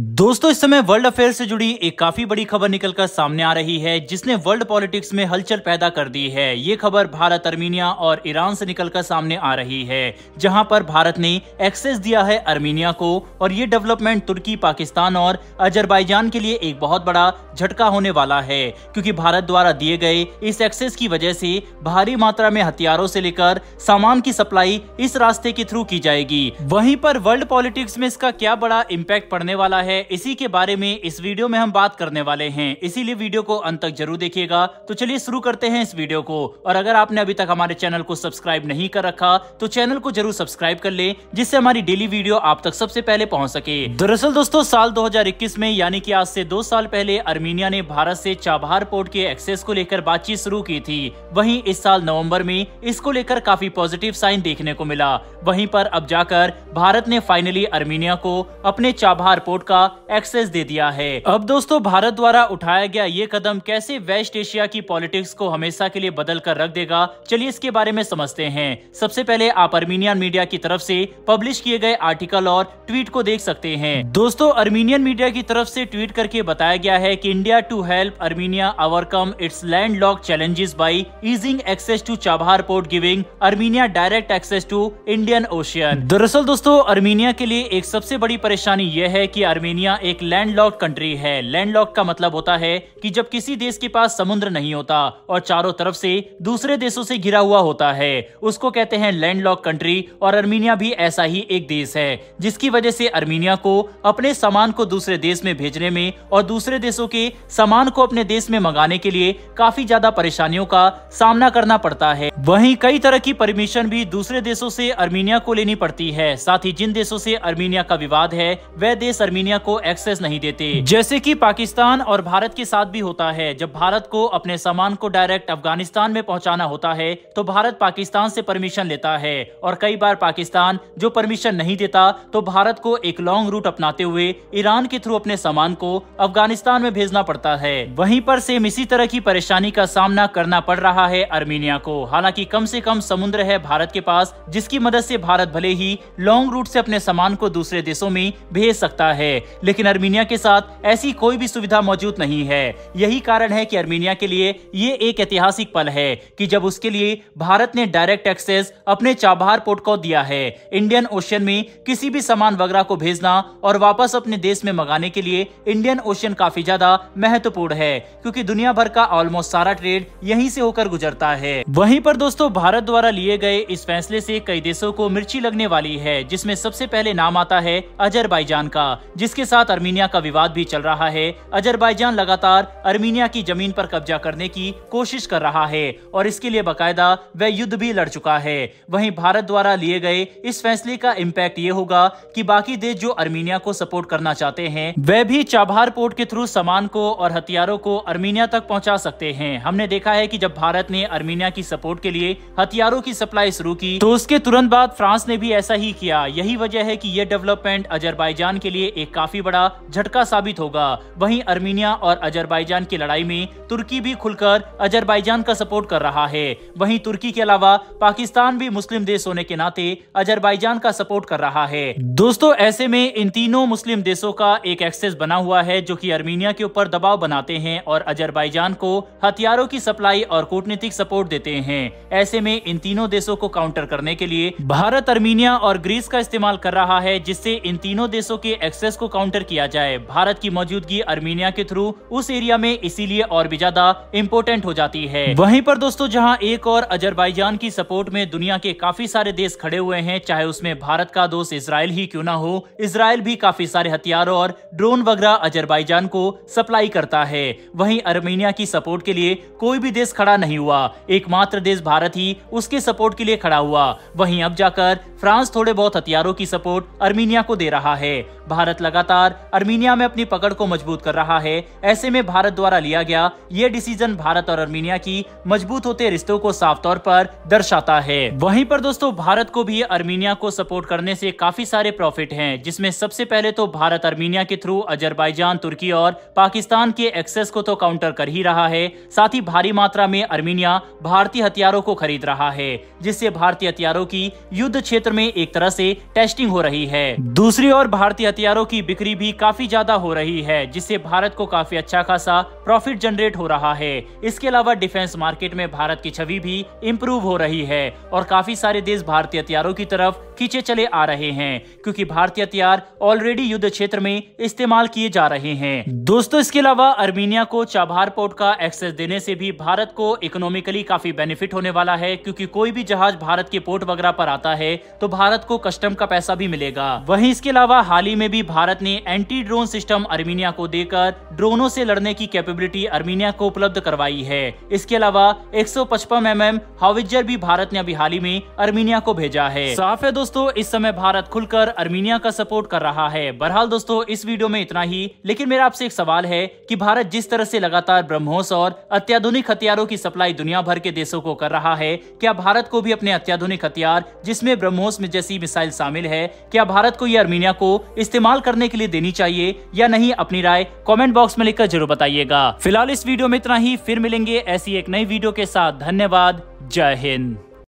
दोस्तों इस समय वर्ल्ड अफेयर से जुड़ी एक काफी बड़ी खबर निकलकर सामने आ रही है जिसने वर्ल्ड पॉलिटिक्स में हलचल पैदा कर दी है ये खबर भारत अर्मीनिया और ईरान से निकलकर सामने आ रही है जहां पर भारत ने एक्सेस दिया है अर्मीनिया को और ये डेवलपमेंट तुर्की पाकिस्तान और अजरबैजान के लिए एक बहुत बड़ा झटका होने वाला है क्यूँकी भारत द्वारा दिए गए इस एक्सेस की वजह से भारी मात्रा में हथियारों से लेकर सामान की सप्लाई इस रास्ते के थ्रू की जाएगी वहीं पर वर्ल्ड पॉलिटिक्स में इसका क्या बड़ा इम्पैक्ट पड़ने वाला है इसी के बारे में इस वीडियो में हम बात करने वाले हैं इसीलिए वीडियो को अंत तक जरूर देखिएगा तो चलिए शुरू करते हैं इस वीडियो को और अगर आपने अभी तक हमारे चैनल को सब्सक्राइब नहीं कर रखा तो चैनल को जरूर सब्सक्राइब कर ले जिससे हमारी डेली वीडियो आप तक सबसे पहले पहुँच सके दरअसल दोस्तों साल दो में यानी की आज ऐसी दो साल पहले अर्मीनिया ने भारत ऐसी चाबहार पोर्ट के एक्सेस को लेकर बातचीत शुरू की थी वही इस साल नवम्बर में इसको लेकर काफी पॉजिटिव साइन देखने को मिला वही आरोप अब जाकर भारत ने फाइनली अर्मीनिया को अपने चाबहार पोर्ट का एक्सेस दे दिया है अब दोस्तों भारत द्वारा उठाया गया ये कदम कैसे वेस्ट एशिया की पॉलिटिक्स को हमेशा के लिए बदल कर रख देगा चलिए इसके बारे में समझते हैं सबसे पहले आप अर्मीनियन मीडिया की तरफ से पब्लिश किए गए आर्टिकल और ट्वीट को देख सकते हैं दोस्तों अर्मीनियन मीडिया की तरफ से ट्वीट करके बताया गया है कि India to help Armenia overcome its land lock challenges by easing access to Chabahar port giving Armenia direct access to Indian Ocean दरअसल दोस्तों अर्मीनिया के लिए एक सबसे बड़ी परेशानी यह है की आर्मेनिया एक लॉक कंट्री है लैंडलॉक का मतलब होता है कि जब किसी देश के पास समुद्र नहीं होता और चारों तरफ से दूसरे देशों से घिरा हुआ होता है उसको कहते हैं लैंडलॉक कंट्री और अर्मीनिया भी ऐसा ही एक देश है जिसकी वजह से अर्मीनिया को अपने सामान को दूसरे देश में भेजने में और दूसरे देशों के सामान को अपने देश में मंगाने के लिए काफी ज्यादा परेशानियों का सामना करना पड़ता है वही कई तरह की परमिशन भी दूसरे देशों से अर्मीनिया को लेनी पड़ती है साथ ही जिन देशों से अर्मीनिया का विवाद है वह देश अर्मीनिया दुनिया को एक्सेस नहीं देते जैसे कि पाकिस्तान और भारत के साथ भी होता है जब भारत को अपने सामान को डायरेक्ट अफगानिस्तान में पहुंचाना होता है तो भारत पाकिस्तान से परमिशन लेता है और कई बार पाकिस्तान जो परमिशन नहीं देता तो भारत को एक लॉन्ग रूट अपनाते हुए ईरान के थ्रू अपने सामान को अफगानिस्तान में भेजना पड़ता है वहीं पर सेम इसी तरह की परेशानी का सामना करना पड़ रहा है अर्मीनिया को हालांकि कम से कम समुद्र है भारत के पास जिसकी मदद से भारत भले ही लॉन्ग रूट से अपने सामान को दूसरे देशों में भेज सकता है लेकिन अर्मीनिया के साथ ऐसी कोई भी सुविधा मौजूद नहीं है यही कारण है कि अर्मीनिया के लिए ये एक ऐतिहासिक पल है कि जब उसके लिए भारत ने डायरेक्ट एक्सेस अपने चाबहार पोर्ट को दिया है इंडियन ओशन में किसी भी सामान वगैरह को भेजना और वापस अपने देश में मंगाने के लिए इंडियन ओशन काफी ज्यादा महत्वपूर्ण है क्योंकि दुनिया भर का ऑलमोस्ट सारा ट्रेड यहीं से होकर गुजरता है वहीं पर दोस्तों भारत द्वारा लिए गए इस फैसले से कई देशों को मिर्ची लगने वाली है जिसमें सबसे पहले नाम आता है अजरबैजान का जिस इसके साथ अर्मीनिया का विवाद भी चल रहा है अजरबैजान लगातार अर्मीनिया की जमीन पर कब्जा करने की कोशिश कर रहा है और इसके लिए बाकायदा वह युद्ध भी लड़ चुका है वहीं भारत द्वारा लिए गए इस फैसले का इम्पैक्ट ये होगा कि बाकी देश जो अर्मीनिया को सपोर्ट करना चाहते हैं वह भी चाबहार पोर्ट के थ्रू सामान को और हथियारों को अर्मीनिया तक पहुँचा सकते हैं हमने देखा है की जब भारत ने अर्मीनिया की सपोर्ट के लिए हथियारों की सप्लाई शुरू की तो उसके तुरंत बाद फ्रांस ने भी ऐसा ही किया यही वजह है की ये डेवलपमेंट अजरबाइजान के लिए एक काफी बड़ा झटका साबित होगा वहीं अर्मीनिया और अजरबैजान की लड़ाई में तुर्की भी खुलकर अजरबैजान का सपोर्ट कर रहा है वहीं तुर्की के अलावा पाकिस्तान भी मुस्लिम देश होने के नाते अजरबैजान का सपोर्ट कर रहा है दोस्तों ऐसे में इन तीनों मुस्लिम देशों का एक एक्सेस बना हुआ है जो की अर्मीनिया के ऊपर दबाव बनाते हैं और अजरबैजान को हथियारों की सप्लाई और कूटनीतिक सपोर्ट देते हैं ऐसे में इन तीनों देशों को काउंटर करने के लिए भारत अर्मीनिया और ग्रीस का इस्तेमाल कर रहा है जिससे इन तीनों देशों के एक्सेस को काउंटर किया जाए भारत की मौजूदगी अर्मीनिया के थ्रू उस एरिया में इसीलिए और भी ज्यादा इम्पोर्टेंट हो जाती है वहीं पर दोस्तों जहां एक और अजरबैजान की सपोर्ट में दुनिया के काफी सारे देश खड़े हुए हैं चाहे उसमें भारत का दोस्त इसराइल ही क्यों ना हो इसराइल भी काफी सारे हथियारों और ड्रोन वगैरह अजरबैजान को सप्लाई करता है वहीं अर्मीनिया की सपोर्ट के लिए कोई भी देश खड़ा नहीं हुआ एकमात्र देश भारत ही उसके सपोर्ट के लिए खड़ा हुआ वहीं अब जाकर फ्रांस थोड़े बहुत हथियारों की सपोर्ट अर्मीनिया को दे रहा है भारत लगा लगातार अर्मीनिया में अपनी पकड़ को मजबूत कर रहा है ऐसे में भारत द्वारा लिया गया ये डिसीजन भारत और अर्मीनिया की मजबूत होते रिश्तों को साफ तौर पर दर्शाता है वहीं पर दोस्तों भारत को भी अर्मीनिया को सपोर्ट करने से काफी सारे प्रॉफिट हैं जिसमें सबसे पहले तो भारत अर्मीनिया के थ्रू अजरबैजान तुर्की और पाकिस्तान के एक्सेस को तो काउंटर कर ही रहा है साथ ही भारी मात्रा में अर्मीनिया भारतीय हथियारों को खरीद रहा है जिससे भारतीय हथियारों की युद्ध क्षेत्र में एक तरह से टेस्टिंग हो रही है दूसरी ओर भारतीय हथियारों की की बिक्री भी काफी ज्यादा हो रही है जिससे भारत को काफी अच्छा खासा प्रॉफिट जनरेट हो रहा है इसके अलावा डिफेंस मार्केट में भारत की छवि भी इम्प्रूव हो रही है और काफी सारे देश भारतीय हथियारों की तरफ खींचे चले आ रहे हैं क्योंकि भारतीय हथियार ऑलरेडी युद्ध क्षेत्र में इस्तेमाल किए जा रहे हैं दोस्तों इसके अलावा अर्मीनिया को चाबहार पोर्ट का एक्सेस देने से भी भारत को इकोनॉमिकली काफी बेनिफिट होने वाला है क्योंकि कोई भी जहाज भारत के पोर्ट वगैरह पर आता है तो भारत को कस्टम का पैसा भी मिलेगा वहीं इसके अलावा हाल ही में भी भारत भारत ने एंटी ड्रोन सिस्टम अर्मीनिया को देकर ड्रोनों से लड़ने की कैपेबिलिटी अर्मीनिया को उपलब्ध करवाई है इसके अलावा 155 एम हाविजर भी भारत ने अभी हाल ही में अर्मीनिया को भेजा है साफ है दोस्तों इस समय भारत खुलकर अर्मीनिया का सपोर्ट कर रहा है बहरहाल दोस्तों इस वीडियो में इतना ही लेकिन मेरा आपसे एक सवाल है की भारत जिस तरह ऐसी लगातार ब्रह्मोस और अत्याधुनिक हथियारों की सप्लाई दुनिया भर के देशों को कर रहा है क्या भारत को भी अपने अत्याधुनिक हथियार जिसमें ब्रह्मोस में जैसी मिसाइल शामिल है क्या भारत को ये अर्मीनिया को इस्तेमाल करने करने के लिए देनी चाहिए या नहीं अपनी राय कॉमेंट बॉक्स में लिखकर जरूर बताइएगा फिलहाल इस वीडियो में इतना ही फिर मिलेंगे ऐसी एक नई वीडियो के साथ धन्यवाद जय हिंद